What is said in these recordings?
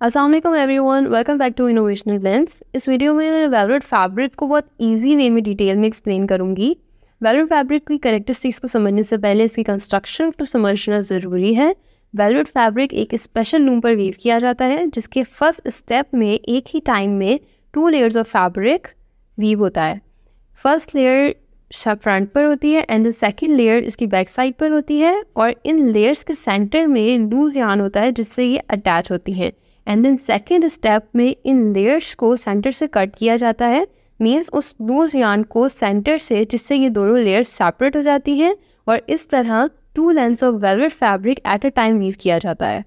Aslam every one welcome back to innovational lens इस video में मैं वेलवेट फैब्रिक को बहुत ईजी वे में डिटेल में एक्सप्लेन करूँगी वेलवेट फैब्रिक की करेक्टरिस्टिक्स को समझने से पहले इसकी कंस्ट्रक्शन को समझना ज़रूरी है वेलवेट फैब्रिक एक स्पेशल लूम पर वीव किया जाता है जिसके फर्स्ट स्टेप में एक ही टाइम में two layers of fabric weave होता है फर्स्ट लेयर फ्रंट पर होती है एंड सेकेंड लेयर इसकी बैक साइड पर होती है और इन लेयर्स के सेंटर में लूज यान होता है जिससे ये अटैच होती हैं एंड देन सेकेंड स्टेप में इन लेयर्स को सेंटर से कट किया जाता है मीन्स उस लूज यान को सेंटर से जिससे ये दोनों लेयर्स सेपरेट हो जाती हैं और इस तरह two lens of velvet fabric at a time weave किया जाता है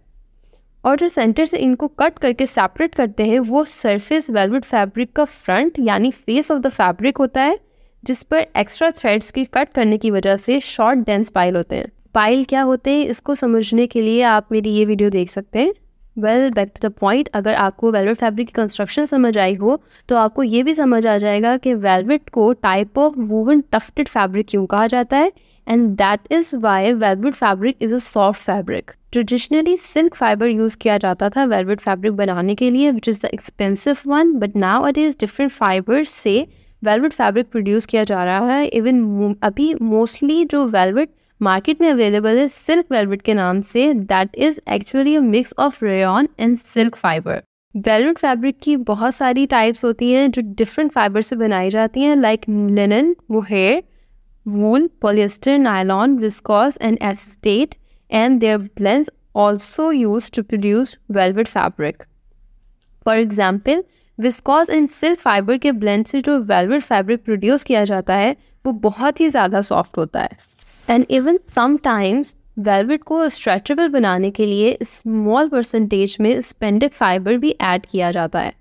और जो सेंटर से इनको कट करके सेपरेट करते हैं वो सरफेस वेलवेट फैब्रिक का फ्रंट यानी फेस ऑफ द फैब्रिक होता है जिस पर एक्स्ट्रा थ्रेड्स की कट करने की वजह से शॉर्ट डेंस पाइल होते हैं पाइल क्या होते हैं इसको समझने के लिए आप मेरी ये वीडियो देख सकते हैं well back to the point अगर आपको वेलवेट फैब्रिक की कंस्ट्रक्शन समझ आई हो तो आपको ये भी समझ आ जाएगा कि वेलवेट को type of woven tufted fabric क्यों कहा जाता है and that is why velvet fabric is a soft fabric traditionally silk fibre use किया जाता था वेलवेट फैब्रिक बनाने के लिए which is the expensive one but now it is different fibre से वेलवेट फैब्रिक प्रोड्यूस किया जा रहा है इवन अभी मोस्टली जो वेलवेट मार्केट में अवेलेबल है सिल्क वेलवेट के नाम से that is actually mix of rayon and silk fibre velvet fabric की बहुत सारी टाइप्स होती हैं जो डिफरेंट फाइबर से बनाई जाती हैं like linen mohair wool polyester nylon viscose and acetate and their blends also use to produce velvet fabric for example viscose and silk fibre के ब्लेंड से जो वेलवेट फैब्रिक प्रोड्यूस किया जाता है वो बहुत ही ज़्यादा सॉफ्ट होता है एंड इवन समटाइम्स वेलवेट को स्ट्रेचेबल बनाने के लिए स्मॉल परसेंटेज में स्पेंडिक फाइबर भी ऐड किया जाता है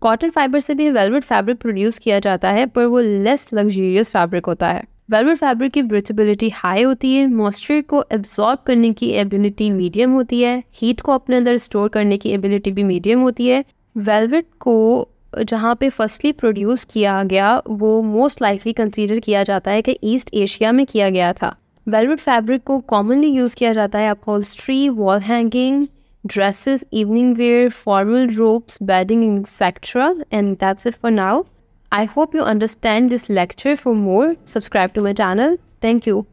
कॉटन फाइबर से भी वेलवेट फैब्रिक प्रोड्यूस किया जाता है पर वो लेस लग्जूरियस फैब्रिक होता है वेलवेट फैब्रिक की ब्रिचेबिलिटी हाई होती है मॉइस्चर को एब्जॉर्ब करने की एबिलिटी मीडियम होती है हीट को अपने अंदर स्टोर करने की एबिलिटी भी मीडियम होती है वेलवेट को जहाँ पे फर्स्टली प्रोड्यूस किया गया वो मोस्ट लाइकली कंसीडर किया जाता है कि ईस्ट एशिया में किया गया था वेलवेट फैब्रिक को कॉमनली यूज़ किया जाता है upholstery wall hanging dresses evening wear formal robes bedding etcetera and that's it for now I hope you understand this lecture for more subscribe to my channel thank you